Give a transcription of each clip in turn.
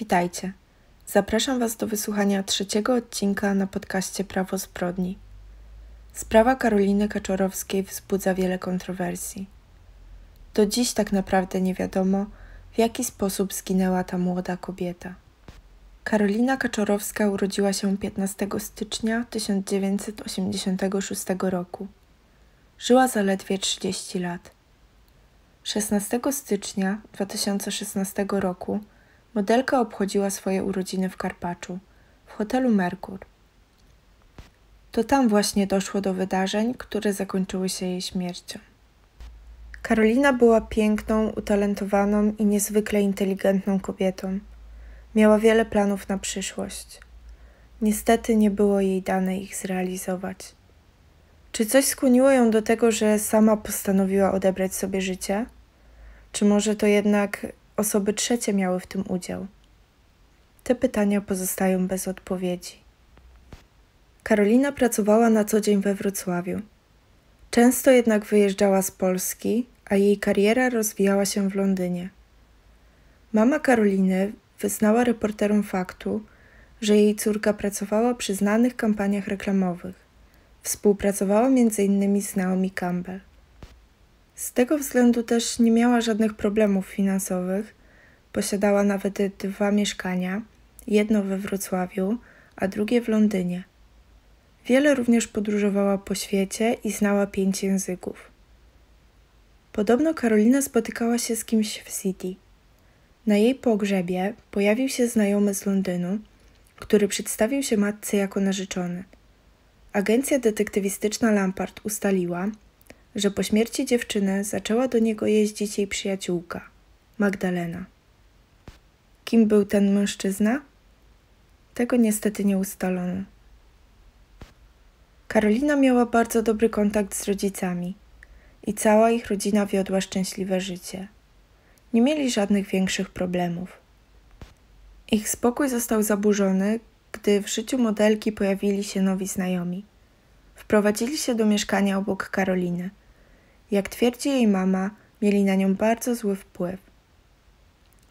Witajcie. Zapraszam Was do wysłuchania trzeciego odcinka na podcaście Prawo zbrodni. Sprawa Karoliny Kaczorowskiej wzbudza wiele kontrowersji. Do dziś tak naprawdę nie wiadomo, w jaki sposób zginęła ta młoda kobieta. Karolina Kaczorowska urodziła się 15 stycznia 1986 roku. Żyła zaledwie 30 lat. 16 stycznia 2016 roku Modelka obchodziła swoje urodziny w Karpaczu, w hotelu Merkur. To tam właśnie doszło do wydarzeń, które zakończyły się jej śmiercią. Karolina była piękną, utalentowaną i niezwykle inteligentną kobietą. Miała wiele planów na przyszłość. Niestety nie było jej dane ich zrealizować. Czy coś skłoniło ją do tego, że sama postanowiła odebrać sobie życie? Czy może to jednak osoby trzecie miały w tym udział? Te pytania pozostają bez odpowiedzi. Karolina pracowała na co dzień we Wrocławiu. Często jednak wyjeżdżała z Polski, a jej kariera rozwijała się w Londynie. Mama Karoliny wyznała reporterom faktu, że jej córka pracowała przy znanych kampaniach reklamowych. Współpracowała m.in. z Naomi Campbell. Z tego względu też nie miała żadnych problemów finansowych. Posiadała nawet dwa mieszkania, jedno we Wrocławiu, a drugie w Londynie. Wiele również podróżowała po świecie i znała pięć języków. Podobno Karolina spotykała się z kimś w City. Na jej pogrzebie pojawił się znajomy z Londynu, który przedstawił się matce jako narzeczony. Agencja detektywistyczna Lampard ustaliła, że po śmierci dziewczyny zaczęła do niego jeździć jej przyjaciółka, Magdalena. Kim był ten mężczyzna? Tego niestety nie ustalono. Karolina miała bardzo dobry kontakt z rodzicami i cała ich rodzina wiodła szczęśliwe życie. Nie mieli żadnych większych problemów. Ich spokój został zaburzony, gdy w życiu modelki pojawili się nowi znajomi. Wprowadzili się do mieszkania obok Karoliny. Jak twierdzi jej mama, mieli na nią bardzo zły wpływ.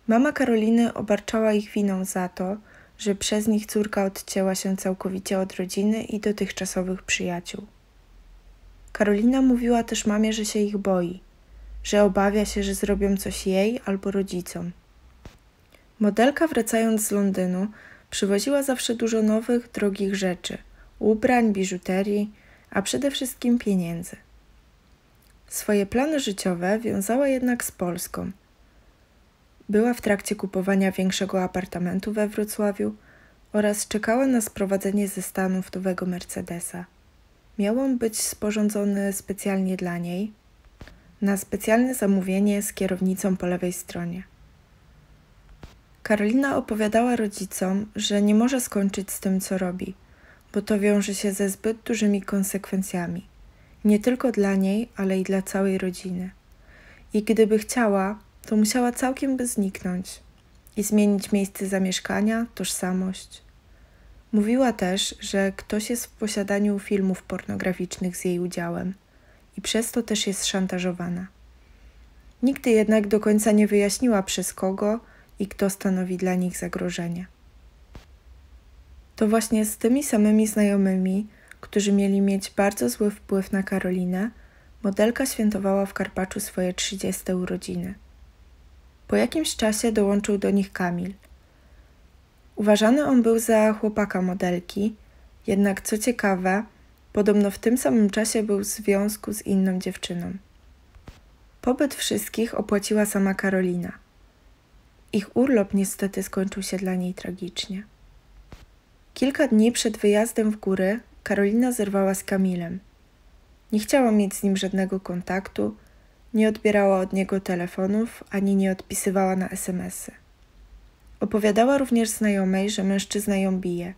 Mama Karoliny obarczała ich winą za to, że przez nich córka odcięła się całkowicie od rodziny i dotychczasowych przyjaciół. Karolina mówiła też mamie, że się ich boi, że obawia się, że zrobią coś jej albo rodzicom. Modelka wracając z Londynu przywoziła zawsze dużo nowych, drogich rzeczy ubrań, biżuterii, a przede wszystkim pieniędzy. Swoje plany życiowe wiązała jednak z Polską. Była w trakcie kupowania większego apartamentu we Wrocławiu oraz czekała na sprowadzenie ze Stanów nowego Mercedesa. Miał on być sporządzony specjalnie dla niej, na specjalne zamówienie z kierownicą po lewej stronie. Karolina opowiadała rodzicom, że nie może skończyć z tym, co robi, bo to wiąże się ze zbyt dużymi konsekwencjami nie tylko dla niej, ale i dla całej rodziny. I gdyby chciała, to musiała całkiem by zniknąć i zmienić miejsce zamieszkania, tożsamość. Mówiła też, że ktoś jest w posiadaniu filmów pornograficznych z jej udziałem i przez to też jest szantażowana. Nigdy jednak do końca nie wyjaśniła przez kogo i kto stanowi dla nich zagrożenie. To właśnie z tymi samymi znajomymi którzy mieli mieć bardzo zły wpływ na Karolinę, modelka świętowała w Karpaczu swoje 30 urodziny. Po jakimś czasie dołączył do nich Kamil. Uważany on był za chłopaka modelki, jednak co ciekawe, podobno w tym samym czasie był w związku z inną dziewczyną. Pobyt wszystkich opłaciła sama Karolina. Ich urlop niestety skończył się dla niej tragicznie. Kilka dni przed wyjazdem w góry Karolina zerwała z Kamilem. Nie chciała mieć z nim żadnego kontaktu, nie odbierała od niego telefonów ani nie odpisywała na SMSy. Opowiadała również znajomej, że mężczyzna ją bije.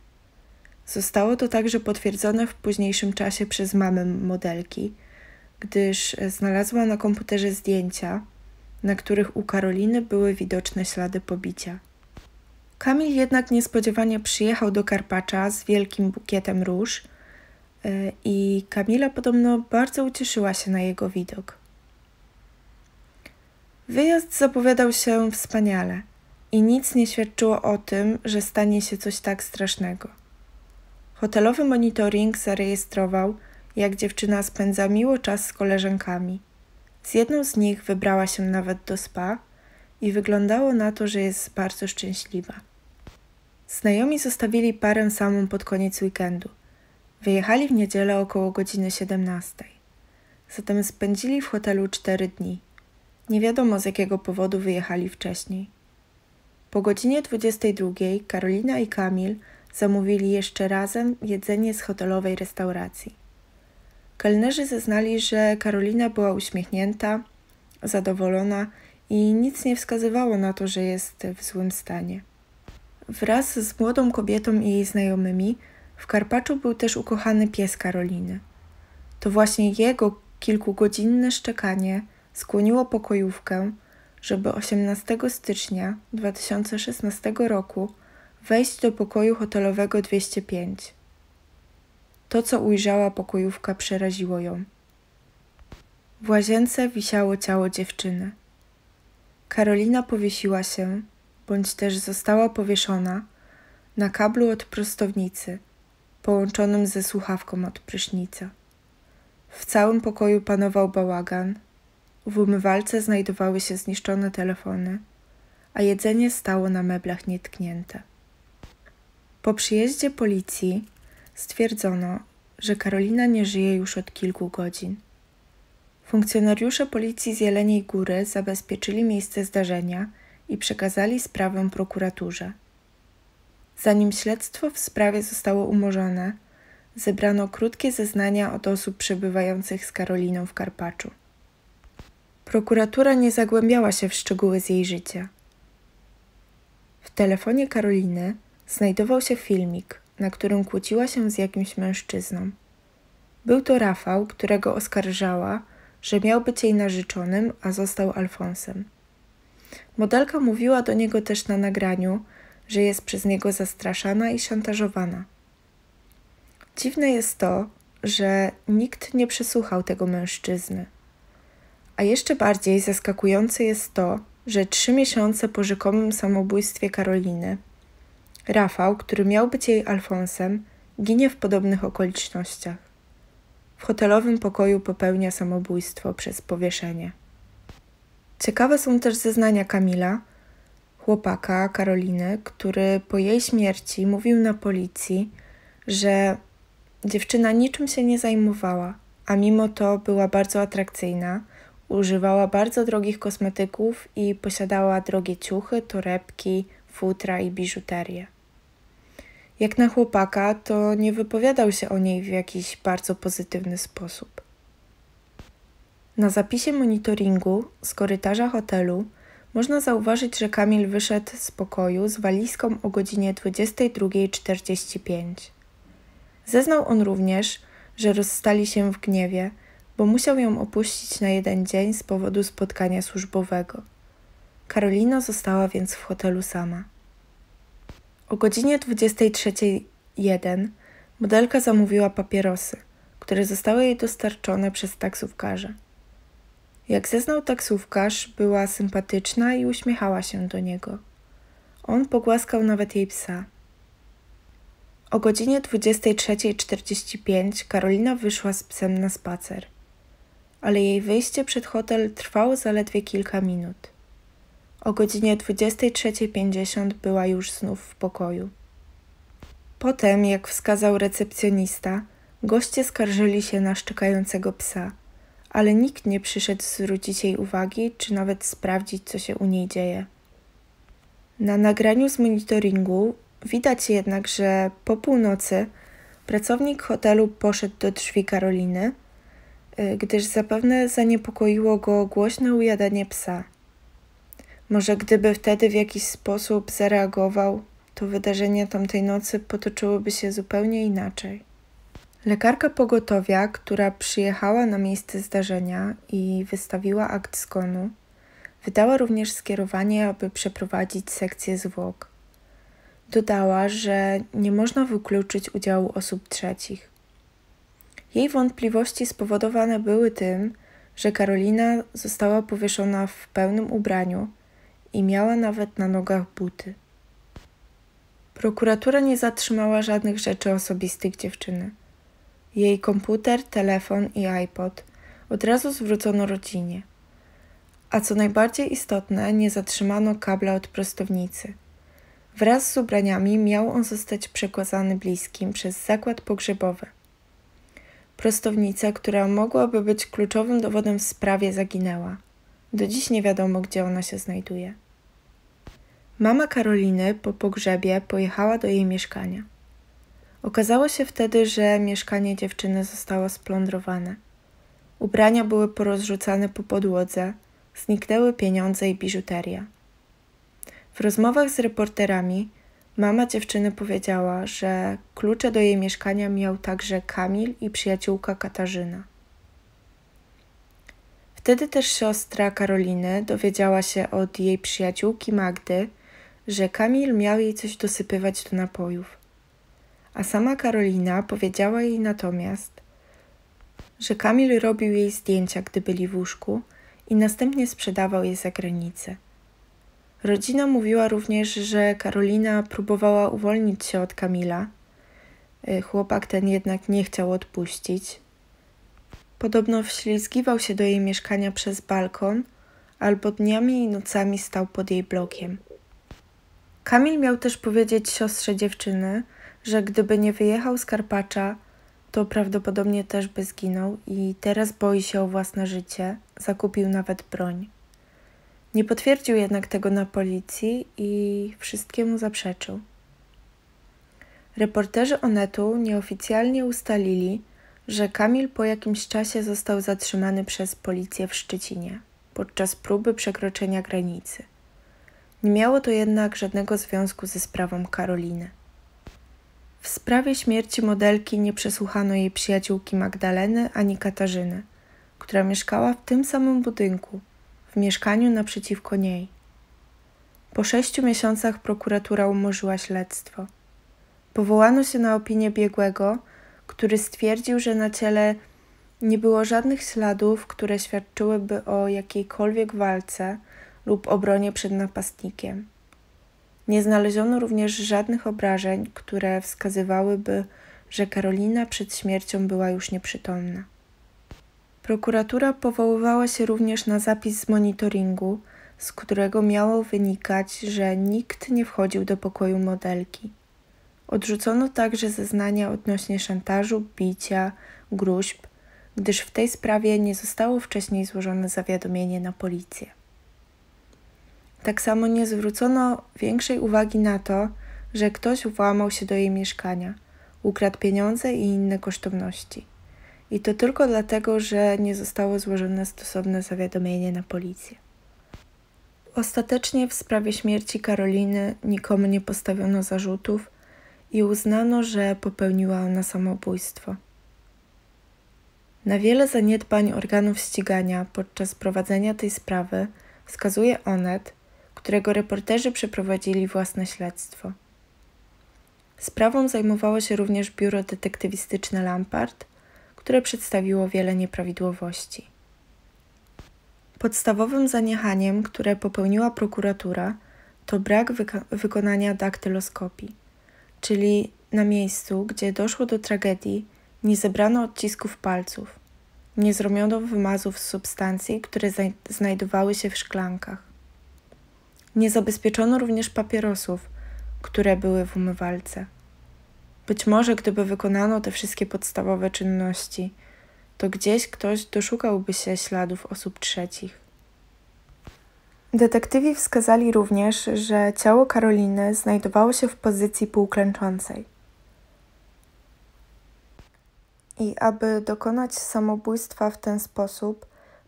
Zostało to także potwierdzone w późniejszym czasie przez mamę modelki, gdyż znalazła na komputerze zdjęcia, na których u Karoliny były widoczne ślady pobicia. Kamil jednak niespodziewanie przyjechał do Karpacza z wielkim bukietem róż E, i Kamila podobno bardzo ucieszyła się na jego widok. Wyjazd zapowiadał się wspaniale i nic nie świadczyło o tym, że stanie się coś tak strasznego. Hotelowy monitoring zarejestrował, jak dziewczyna spędza miło czas z koleżankami. Z jedną z nich wybrała się nawet do spa i wyglądało na to, że jest bardzo szczęśliwa. Znajomi zostawili parę samą pod koniec weekendu – Wyjechali w niedzielę około godziny 17. Zatem spędzili w hotelu 4 dni. Nie wiadomo z jakiego powodu wyjechali wcześniej. Po godzinie 22 Karolina i Kamil zamówili jeszcze razem jedzenie z hotelowej restauracji. Kelnerzy zeznali, że Karolina była uśmiechnięta, zadowolona i nic nie wskazywało na to, że jest w złym stanie. Wraz z młodą kobietą i jej znajomymi w Karpaczu był też ukochany pies Karoliny. To właśnie jego kilkugodzinne szczekanie skłoniło pokojówkę, żeby 18 stycznia 2016 roku wejść do pokoju hotelowego 205. To, co ujrzała pokojówka, przeraziło ją. W łazience wisiało ciało dziewczyny. Karolina powiesiła się, bądź też została powieszona, na kablu od prostownicy – połączonym ze słuchawką od prysznica. W całym pokoju panował bałagan. W umywalce znajdowały się zniszczone telefony, a jedzenie stało na meblach nietknięte. Po przyjeździe policji stwierdzono, że Karolina nie żyje już od kilku godzin. Funkcjonariusze policji z Jeleniej Góry zabezpieczyli miejsce zdarzenia i przekazali sprawę prokuraturze. Zanim śledztwo w sprawie zostało umorzone, zebrano krótkie zeznania od osób przebywających z Karoliną w Karpaczu. Prokuratura nie zagłębiała się w szczegóły z jej życia. W telefonie Karoliny znajdował się filmik, na którym kłóciła się z jakimś mężczyzną. Był to Rafał, którego oskarżała, że miał być jej narzeczonym, a został Alfonsem. Modelka mówiła do niego też na nagraniu, że jest przez niego zastraszana i szantażowana. Dziwne jest to, że nikt nie przesłuchał tego mężczyzny. A jeszcze bardziej zaskakujące jest to, że trzy miesiące po rzekomym samobójstwie Karoliny, Rafał, który miał być jej Alfonsem, ginie w podobnych okolicznościach. W hotelowym pokoju popełnia samobójstwo przez powieszenie. Ciekawe są też zeznania Kamila, chłopaka, Karoliny, który po jej śmierci mówił na policji, że dziewczyna niczym się nie zajmowała, a mimo to była bardzo atrakcyjna, używała bardzo drogich kosmetyków i posiadała drogie ciuchy, torebki, futra i biżuterię. Jak na chłopaka, to nie wypowiadał się o niej w jakiś bardzo pozytywny sposób. Na zapisie monitoringu z korytarza hotelu można zauważyć, że Kamil wyszedł z pokoju z walizką o godzinie 22.45. Zeznał on również, że rozstali się w gniewie, bo musiał ją opuścić na jeden dzień z powodu spotkania służbowego. Karolina została więc w hotelu sama. O godzinie 23.01 modelka zamówiła papierosy, które zostały jej dostarczone przez taksówkarza. Jak zeznał taksówkarz, była sympatyczna i uśmiechała się do niego. On pogłaskał nawet jej psa. O godzinie 23.45 Karolina wyszła z psem na spacer, ale jej wyjście przed hotel trwało zaledwie kilka minut. O godzinie 23.50 była już znów w pokoju. Potem, jak wskazał recepcjonista, goście skarżyli się na szczekającego psa – ale nikt nie przyszedł zwrócić jej uwagi czy nawet sprawdzić, co się u niej dzieje. Na nagraniu z monitoringu widać jednak, że po północy pracownik hotelu poszedł do drzwi Karoliny, y, gdyż zapewne zaniepokoiło go głośne ujadanie psa. Może gdyby wtedy w jakiś sposób zareagował, to wydarzenia tamtej nocy potoczyłyby się zupełnie inaczej. Lekarka pogotowia, która przyjechała na miejsce zdarzenia i wystawiła akt zgonu, wydała również skierowanie, aby przeprowadzić sekcję zwłok. Dodała, że nie można wykluczyć udziału osób trzecich. Jej wątpliwości spowodowane były tym, że Karolina została powieszona w pełnym ubraniu i miała nawet na nogach buty. Prokuratura nie zatrzymała żadnych rzeczy osobistych dziewczyny jej komputer, telefon i iPod od razu zwrócono rodzinie. A co najbardziej istotne, nie zatrzymano kabla od prostownicy. Wraz z ubraniami miał on zostać przekazany bliskim przez zakład pogrzebowy. Prostownica, która mogłaby być kluczowym dowodem w sprawie, zaginęła. Do dziś nie wiadomo, gdzie ona się znajduje. Mama Karoliny po pogrzebie pojechała do jej mieszkania. Okazało się wtedy, że mieszkanie dziewczyny zostało splądrowane. Ubrania były porozrzucane po podłodze, zniknęły pieniądze i biżuteria. W rozmowach z reporterami mama dziewczyny powiedziała, że klucze do jej mieszkania miał także Kamil i przyjaciółka Katarzyna. Wtedy też siostra Karoliny dowiedziała się od jej przyjaciółki Magdy, że Kamil miał jej coś dosypywać do napojów a sama Karolina powiedziała jej natomiast, że Kamil robił jej zdjęcia, gdy byli w łóżku i następnie sprzedawał je za granicę. Rodzina mówiła również, że Karolina próbowała uwolnić się od Kamila. Y, chłopak ten jednak nie chciał odpuścić. Podobno wślizgiwał się do jej mieszkania przez balkon albo dniami i nocami stał pod jej blokiem. Kamil miał też powiedzieć siostrze dziewczyny, że gdyby nie wyjechał z Karpacza, to prawdopodobnie też by zginął i teraz boi się o własne życie, zakupił nawet broń. Nie potwierdził jednak tego na policji i wszystkiemu zaprzeczył. Reporterzy Onetu nieoficjalnie ustalili, że Kamil po jakimś czasie został zatrzymany przez policję w Szczecinie podczas próby przekroczenia granicy. Nie miało to jednak żadnego związku ze sprawą Karoliny. W sprawie śmierci modelki nie przesłuchano jej przyjaciółki Magdaleny ani Katarzyny, która mieszkała w tym samym budynku, w mieszkaniu naprzeciwko niej. Po sześciu miesiącach prokuratura umorzyła śledztwo. Powołano się na opinię biegłego, który stwierdził, że na ciele nie było żadnych śladów, które świadczyłyby o jakiejkolwiek walce lub obronie przed napastnikiem. Nie znaleziono również żadnych obrażeń, które wskazywałyby, że Karolina przed śmiercią była już nieprzytomna. Prokuratura powoływała się również na zapis z monitoringu, z którego miało wynikać, że nikt nie wchodził do pokoju modelki. Odrzucono także zeznania odnośnie szantażu, bicia, gruźb, gdyż w tej sprawie nie zostało wcześniej złożone zawiadomienie na policję. Tak samo nie zwrócono większej uwagi na to, że ktoś włamał się do jej mieszkania, ukradł pieniądze i inne kosztowności. I to tylko dlatego, że nie zostało złożone stosowne zawiadomienie na policję. Ostatecznie w sprawie śmierci Karoliny nikomu nie postawiono zarzutów i uznano, że popełniła ona samobójstwo. Na wiele zaniedbań organów ścigania podczas prowadzenia tej sprawy wskazuje Onet, którego reporterzy przeprowadzili własne śledztwo. Sprawą zajmowało się również biuro detektywistyczne Lampard, które przedstawiło wiele nieprawidłowości. Podstawowym zaniechaniem, które popełniła prokuratura, to brak wykonania daktyloskopii, czyli na miejscu, gdzie doszło do tragedii, nie zebrano odcisków palców, nie zrobiono wymazów z substancji, które znajdowały się w szklankach. Nie zabezpieczono również papierosów, które były w umywalce. Być może gdyby wykonano te wszystkie podstawowe czynności, to gdzieś ktoś doszukałby się śladów osób trzecich. Detektywi wskazali również, że ciało Karoliny znajdowało się w pozycji półklęczącej. I aby dokonać samobójstwa w ten sposób,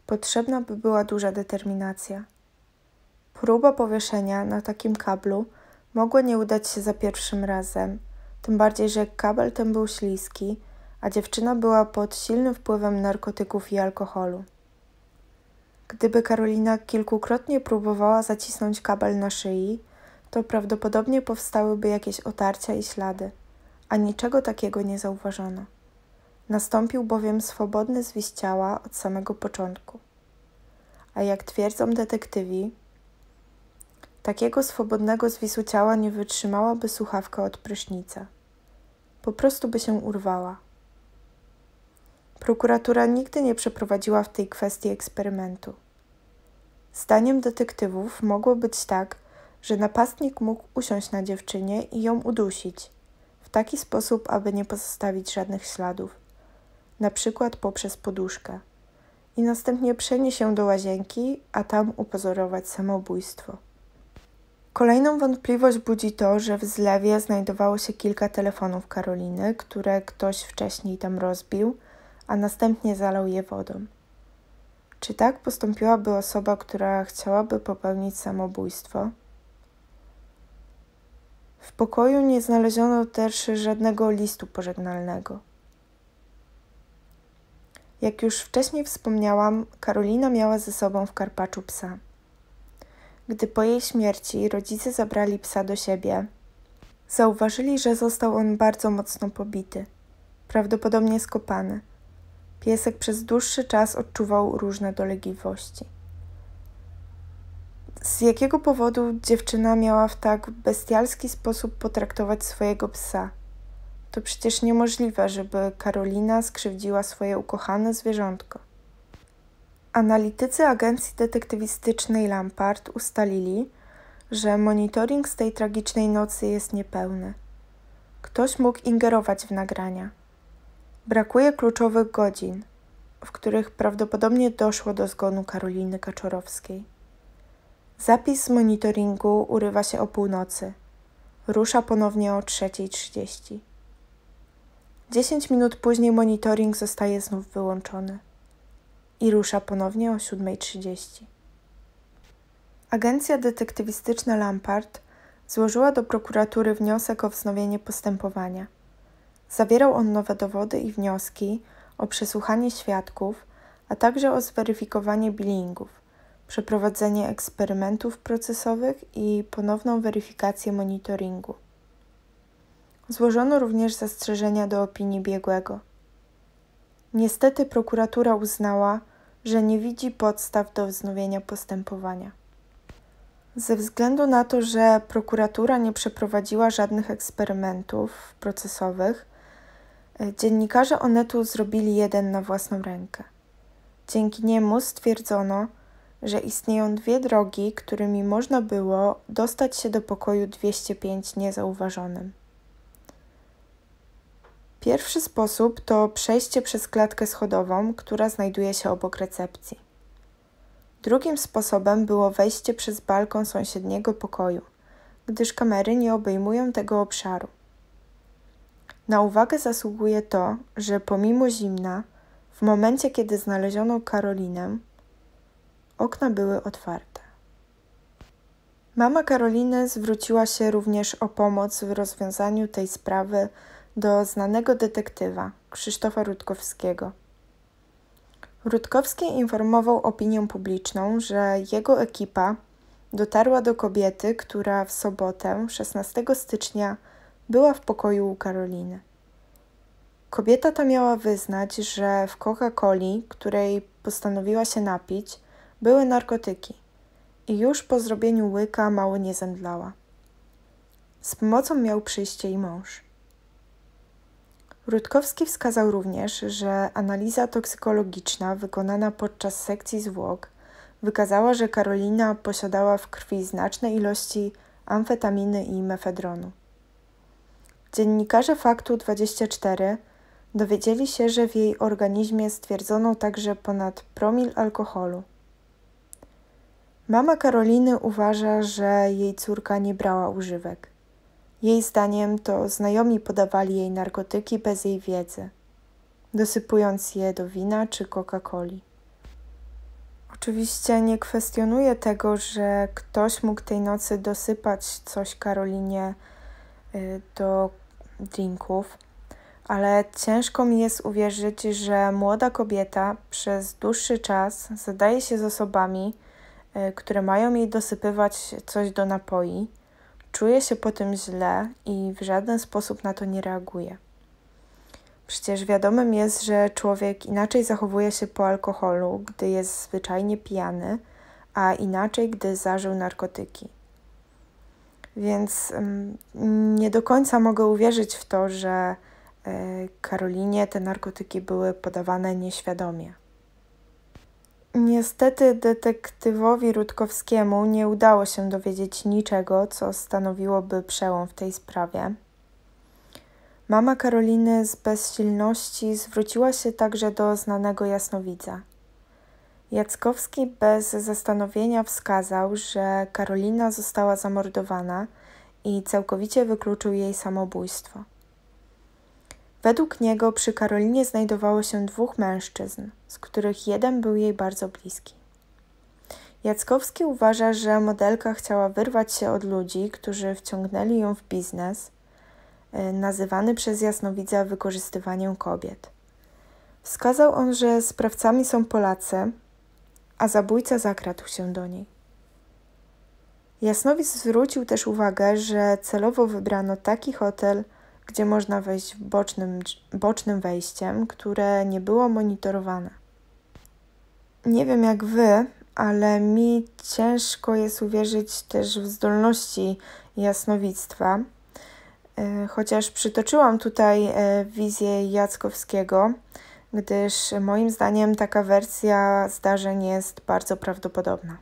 potrzebna by była duża determinacja. Próba powieszenia na takim kablu mogła nie udać się za pierwszym razem, tym bardziej, że kabel ten był śliski, a dziewczyna była pod silnym wpływem narkotyków i alkoholu. Gdyby Karolina kilkukrotnie próbowała zacisnąć kabel na szyi, to prawdopodobnie powstałyby jakieś otarcia i ślady, a niczego takiego nie zauważono. Nastąpił bowiem swobodny zwis ciała od samego początku. A jak twierdzą detektywi, Takiego swobodnego zwisu ciała nie wytrzymałaby słuchawka od prysznica. Po prostu by się urwała. Prokuratura nigdy nie przeprowadziła w tej kwestii eksperymentu. Zdaniem detektywów mogło być tak, że napastnik mógł usiąść na dziewczynie i ją udusić, w taki sposób, aby nie pozostawić żadnych śladów, na przykład poprzez poduszkę, i następnie przenieść ją do łazienki, a tam upozorować samobójstwo. Kolejną wątpliwość budzi to, że w zlewie znajdowało się kilka telefonów Karoliny, które ktoś wcześniej tam rozbił, a następnie zalał je wodą. Czy tak postąpiłaby osoba, która chciałaby popełnić samobójstwo? W pokoju nie znaleziono też żadnego listu pożegnalnego. Jak już wcześniej wspomniałam, Karolina miała ze sobą w karpaczu psa. Gdy po jej śmierci rodzice zabrali psa do siebie, zauważyli, że został on bardzo mocno pobity, prawdopodobnie skopany. Piesek przez dłuższy czas odczuwał różne dolegliwości. Z jakiego powodu dziewczyna miała w tak bestialski sposób potraktować swojego psa? To przecież niemożliwe, żeby Karolina skrzywdziła swoje ukochane zwierzątko. Analitycy agencji detektywistycznej Lampard ustalili, że monitoring z tej tragicznej nocy jest niepełny. Ktoś mógł ingerować w nagrania. Brakuje kluczowych godzin, w których prawdopodobnie doszło do zgonu Karoliny Kaczorowskiej. Zapis z monitoringu urywa się o północy. Rusza ponownie o 3.30. 10 minut później monitoring zostaje znów wyłączony i rusza ponownie o 7.30. Agencja detektywistyczna Lampard złożyła do prokuratury wniosek o wznowienie postępowania. Zawierał on nowe dowody i wnioski o przesłuchanie świadków, a także o zweryfikowanie billingów, przeprowadzenie eksperymentów procesowych i ponowną weryfikację monitoringu. Złożono również zastrzeżenia do opinii biegłego. Niestety prokuratura uznała, że nie widzi podstaw do wznowienia postępowania. Ze względu na to, że prokuratura nie przeprowadziła żadnych eksperymentów procesowych, e, dziennikarze Onetu zrobili jeden na własną rękę. Dzięki niemu stwierdzono, że istnieją dwie drogi, którymi można było dostać się do pokoju 205 niezauważonym. Pierwszy sposób to przejście przez klatkę schodową, która znajduje się obok recepcji. Drugim sposobem było wejście przez balkon sąsiedniego pokoju, gdyż kamery nie obejmują tego obszaru. Na uwagę zasługuje to, że pomimo zimna, w momencie kiedy znaleziono Karolinę, okna były otwarte. Mama Karoliny zwróciła się również o pomoc w rozwiązaniu tej sprawy do znanego detektywa Krzysztofa Rutkowskiego. Rutkowski informował opinię publiczną, że jego ekipa dotarła do kobiety, która w sobotę 16 stycznia była w pokoju u Karoliny. Kobieta ta miała wyznać, że w Coca-Coli, której postanowiła się napić, były narkotyki i już po zrobieniu łyka mało nie zemdlała. Z pomocą miał przyjść jej mąż. Rutkowski wskazał również, że analiza toksykologiczna wykonana podczas sekcji zwłok wykazała, że Karolina posiadała w krwi znaczne ilości amfetaminy i mefedronu. Dziennikarze Faktu 24 dowiedzieli się, że w jej organizmie stwierdzono także ponad promil alkoholu. Mama Karoliny uważa, że jej córka nie brała używek. Jej zdaniem to znajomi podawali jej narkotyki bez jej wiedzy, dosypując je do wina czy Coca-Coli. Oczywiście nie kwestionuję tego, że ktoś mógł tej nocy dosypać coś Karolinie y, do drinków, ale ciężko mi jest uwierzyć, że młoda kobieta przez dłuższy czas zadaje się z osobami, y, które mają jej dosypywać coś do napoi Czuję się po tym źle i w żaden sposób na to nie reaguje. Przecież wiadomym jest, że człowiek inaczej zachowuje się po alkoholu, gdy jest zwyczajnie pijany, a inaczej, gdy zażył narkotyki. Więc mm, nie do końca mogę uwierzyć w to, że e, Karolinie te narkotyki były podawane nieświadomie. Niestety detektywowi Rutkowskiemu nie udało się dowiedzieć niczego, co stanowiłoby przełom w tej sprawie. Mama Karoliny z bezsilności zwróciła się także do znanego jasnowidza. Jackowski bez zastanowienia wskazał, że Karolina została zamordowana i całkowicie wykluczył jej samobójstwo. Według niego przy Karolinie znajdowało się dwóch mężczyzn, z których jeden był jej bardzo bliski. Jackowski uważa, że modelka chciała wyrwać się od ludzi, którzy wciągnęli ją w biznes, y, nazywany przez jasnowidza wykorzystywaniem kobiet. Wskazał on, że sprawcami są Polacy, a zabójca zakradł się do niej. Jasnowidz zwrócił też uwagę, że celowo wybrano taki hotel, gdzie można wejść bocznym, bocznym wejściem, które nie było monitorowane. Nie wiem jak wy, ale mi ciężko jest uwierzyć też w zdolności jasnowictwa. E, chociaż przytoczyłam tutaj e, wizję Jackowskiego, gdyż moim zdaniem taka wersja zdarzeń jest bardzo prawdopodobna.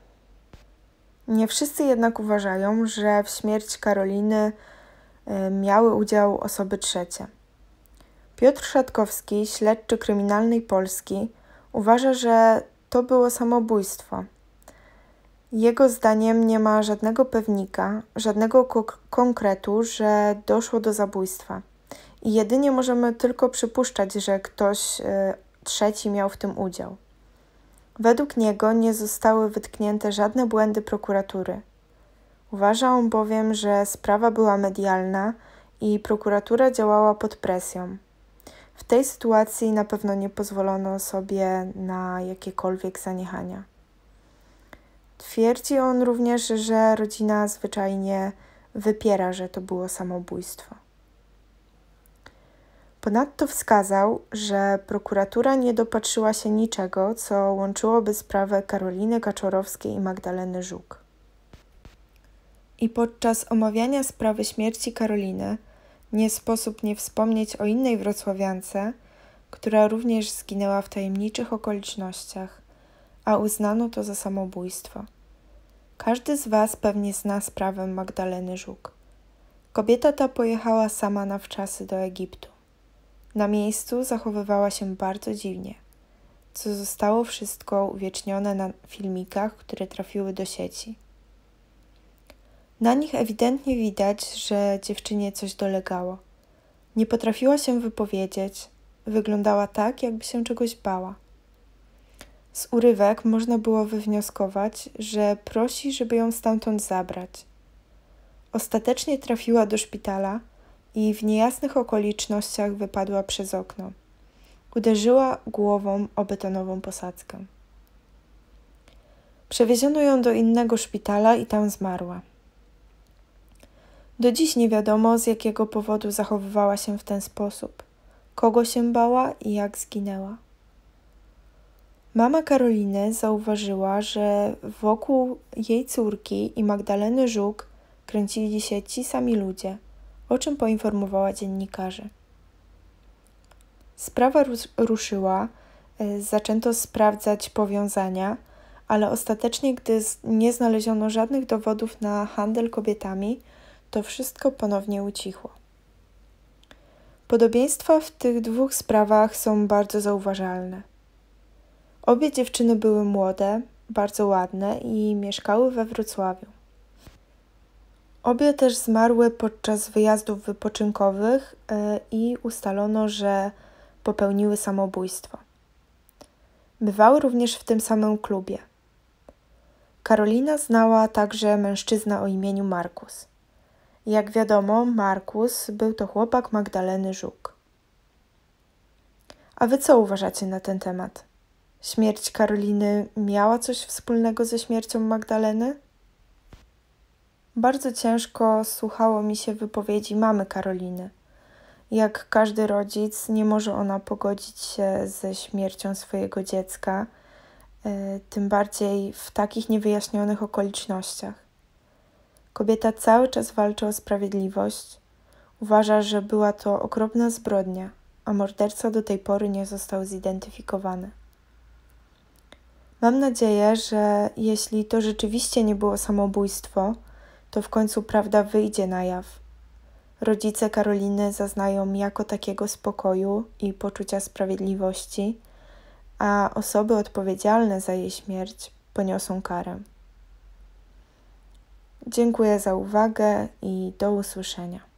Nie wszyscy jednak uważają, że w śmierć Karoliny E, miały udział osoby trzecie. Piotr Szatkowski, śledczy kryminalnej Polski, uważa, że to było samobójstwo. Jego zdaniem nie ma żadnego pewnika, żadnego konkretu, że doszło do zabójstwa. I jedynie możemy tylko przypuszczać, że ktoś e, trzeci miał w tym udział. Według niego nie zostały wytknięte żadne błędy prokuratury. Uważa on bowiem, że sprawa była medialna i prokuratura działała pod presją. W tej sytuacji na pewno nie pozwolono sobie na jakiekolwiek zaniechania. Twierdzi on również, że rodzina zwyczajnie wypiera, że to było samobójstwo. Ponadto wskazał, że prokuratura nie dopatrzyła się niczego, co łączyłoby sprawę Karoliny Kaczorowskiej i Magdaleny Żuk. I podczas omawiania sprawy śmierci Karoliny nie sposób nie wspomnieć o innej wrocławiance, która również zginęła w tajemniczych okolicznościach, a uznano to za samobójstwo. Każdy z Was pewnie zna sprawę Magdaleny Żuk. Kobieta ta pojechała sama na wczasy do Egiptu. Na miejscu zachowywała się bardzo dziwnie, co zostało wszystko uwiecznione na filmikach, które trafiły do sieci. Na nich ewidentnie widać, że dziewczynie coś dolegało. Nie potrafiła się wypowiedzieć, wyglądała tak, jakby się czegoś bała. Z urywek można było wywnioskować, że prosi, żeby ją stamtąd zabrać. Ostatecznie trafiła do szpitala i w niejasnych okolicznościach wypadła przez okno. Uderzyła głową o betonową posadzkę. Przewieziono ją do innego szpitala i tam zmarła. Do dziś nie wiadomo, z jakiego powodu zachowywała się w ten sposób, kogo się bała i jak zginęła. Mama Karoliny zauważyła, że wokół jej córki i Magdaleny Żuk kręcili się ci sami ludzie, o czym poinformowała dziennikarzy. Sprawa ruszyła, e, zaczęto sprawdzać powiązania, ale ostatecznie, gdy nie znaleziono żadnych dowodów na handel kobietami, to wszystko ponownie ucichło. Podobieństwa w tych dwóch sprawach są bardzo zauważalne. Obie dziewczyny były młode, bardzo ładne i mieszkały we Wrocławiu. Obie też zmarły podczas wyjazdów wypoczynkowych e, i ustalono, że popełniły samobójstwo. Bywały również w tym samym klubie. Karolina znała także mężczyznę o imieniu Markus. Jak wiadomo, Markus był to chłopak Magdaleny Żuk. A wy co uważacie na ten temat? Śmierć Karoliny miała coś wspólnego ze śmiercią Magdaleny? Bardzo ciężko słuchało mi się wypowiedzi mamy Karoliny. Jak każdy rodzic, nie może ona pogodzić się ze śmiercią swojego dziecka, e, tym bardziej w takich niewyjaśnionych okolicznościach. Kobieta cały czas walczy o sprawiedliwość. Uważa, że była to okropna zbrodnia, a morderca do tej pory nie został zidentyfikowany. Mam nadzieję, że jeśli to rzeczywiście nie było samobójstwo, to w końcu prawda wyjdzie na jaw. Rodzice Karoliny zaznają jako takiego spokoju i poczucia sprawiedliwości, a osoby odpowiedzialne za jej śmierć poniosą karę. Dziękuję za uwagę i do usłyszenia.